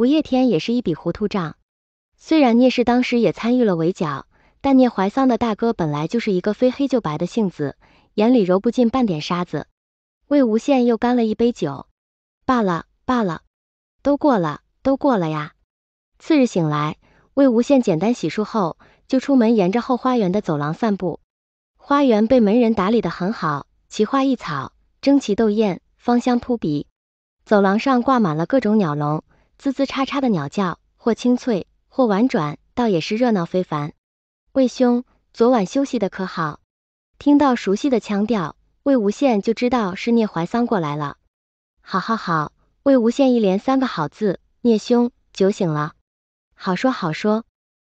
不夜天也是一笔糊涂账。虽然聂氏当时也参与了围剿，但聂怀桑的大哥本来就是一个非黑就白的性子，眼里揉不进半点沙子。魏无羡又干了一杯酒，罢了罢了，都过了都过了呀。次日醒来，魏无羡简单洗漱后就出门，沿着后花园的走廊散步。花园被门人打理得很好，奇花异草争奇斗艳，芳香扑鼻。走廊上挂满了各种鸟笼。滋滋叉叉的鸟叫，或清脆，或婉转，倒也是热闹非凡。魏兄，昨晚休息的可好？听到熟悉的腔调，魏无羡就知道是聂怀桑过来了。好，好，好！魏无羡一连三个好字。聂兄，酒醒了？好说，好说。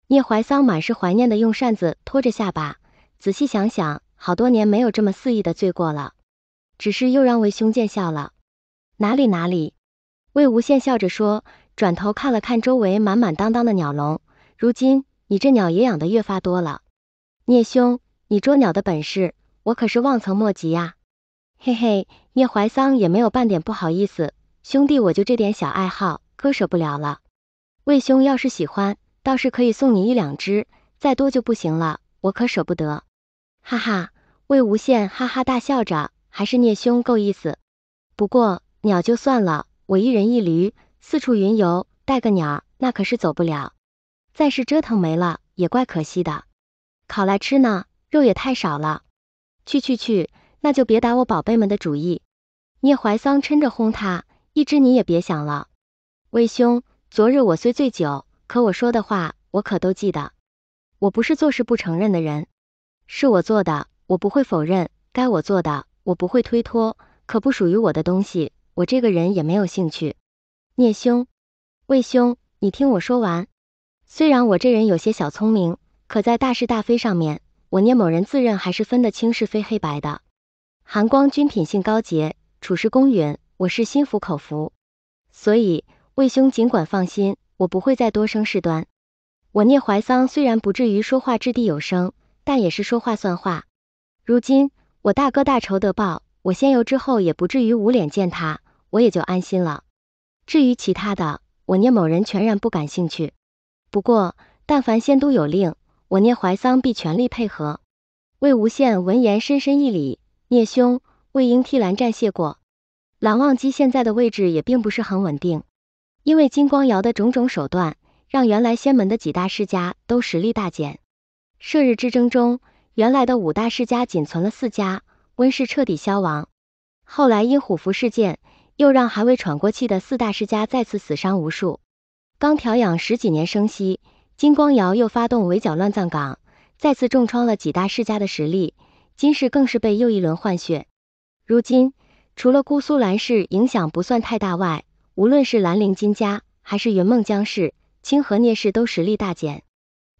聂怀桑满是怀念的，用扇子托着下巴，仔细想想，好多年没有这么肆意的醉过了，只是又让魏兄见笑了。哪里，哪里。魏无羡笑着说，转头看了看周围满满当当的鸟笼。如今你这鸟也养得越发多了，聂兄，你捉鸟的本事我可是望尘莫及呀！嘿嘿，聂怀桑也没有半点不好意思。兄弟，我就这点小爱好，割舍不了了。魏兄要是喜欢，倒是可以送你一两只，再多就不行了，我可舍不得。哈哈，魏无羡哈哈大笑着，还是聂兄够意思。不过鸟就算了。我一人一驴，四处云游，带个鸟那可是走不了。再是折腾没了，也怪可惜的。烤来吃呢，肉也太少了。去去去，那就别打我宝贝们的主意。聂怀桑撑着轰他，一只你也别想了。魏兄，昨日我虽醉酒，可我说的话我可都记得。我不是做事不承认的人，是我做的，我不会否认；该我做的，我不会推脱。可不属于我的东西。我这个人也没有兴趣，聂兄、魏兄，你听我说完。虽然我这人有些小聪明，可在大是大非上面，我聂某人自认还是分得清是非黑白的。韩光君品性高洁，处事公允，我是心服口服。所以魏兄尽管放心，我不会再多生事端。我聂怀桑虽然不至于说话掷地有声，但也是说话算话。如今我大哥大仇得报，我先游之后也不至于无脸见他。我也就安心了。至于其他的，我聂某人全然不感兴趣。不过，但凡仙都有令，我聂怀桑必全力配合。魏无羡闻言，深深一礼：“聂兄，魏婴替蓝湛谢过。”蓝忘机现在的位置也并不是很稳定，因为金光瑶的种种手段，让原来仙门的几大世家都实力大减。射日之争中，原来的五大世家仅存了四家，温氏彻底消亡。后来因虎符事件。又让还未喘过气的四大世家再次死伤无数，刚调养十几年生息，金光瑶又发动围剿乱葬岗，再次重创了几大世家的实力。金氏更是被又一轮换血。如今，除了姑苏蓝氏影响不算太大外，无论是兰陵金家，还是云梦江氏、清河聂氏，都实力大减。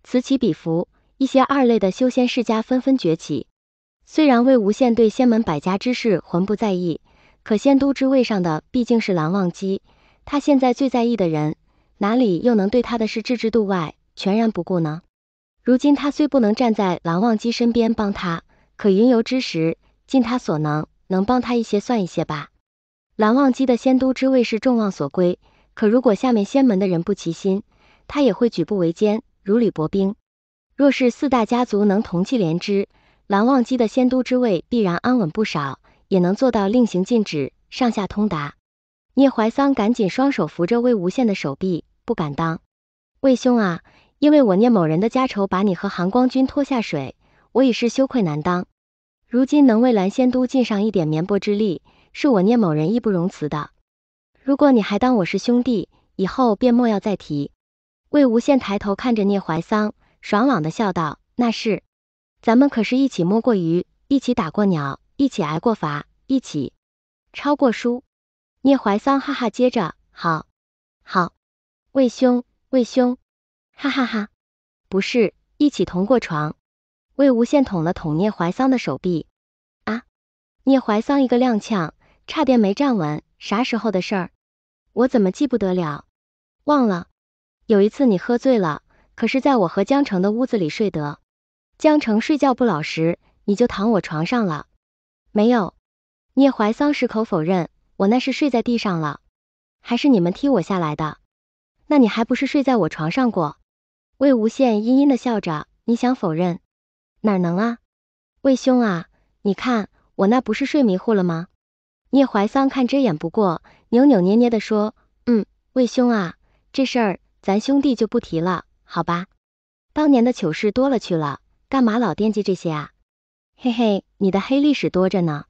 此起彼伏，一些二类的修仙世家纷纷崛起。虽然魏无羡对仙门百家之事浑不在意。可仙都之位上的毕竟是蓝忘机，他现在最在意的人，哪里又能对他的事置之度外、全然不顾呢？如今他虽不能站在蓝忘机身边帮他，可云游之时尽他所能，能帮他一些算一些吧。蓝忘机的仙都之位是众望所归，可如果下面仙门的人不齐心，他也会举步维艰、如履薄冰。若是四大家族能同气连枝，蓝忘机的仙都之位必然安稳不少。也能做到令行禁止，上下通达。聂怀桑赶紧双手扶着魏无羡的手臂，不敢当，魏兄啊，因为我聂某人的家仇把你和含光君拖下水，我已是羞愧难当。如今能为蓝仙都尽上一点绵薄之力，是我聂某人义不容辞的。如果你还当我是兄弟，以后便莫要再提。魏无羡抬头看着聂怀桑，爽朗的笑道：“那是，咱们可是一起摸过鱼，一起打过鸟。”一起挨过罚，一起抄过书。聂怀桑哈哈，接着，好，好。魏兄，魏兄，哈哈哈，不是，一起同过床。魏无羡捅了捅聂怀桑的手臂，啊！聂怀桑一个踉跄，差点没站稳。啥时候的事儿？我怎么记不得了？忘了。有一次你喝醉了，可是在我和江澄的屋子里睡的。江澄睡觉不老实，你就躺我床上了。没有，聂怀桑矢口否认。我那是睡在地上了，还是你们踢我下来的？那你还不是睡在我床上过？魏无羡阴阴的笑着，你想否认？哪能啊，魏兄啊，你看我那不是睡迷糊了吗？聂怀桑看遮掩不过，扭扭捏捏的说：“嗯，魏兄啊，这事儿咱兄弟就不提了，好吧？当年的糗事多了去了，干嘛老惦记这些啊？嘿嘿。”你的黑历史多着呢。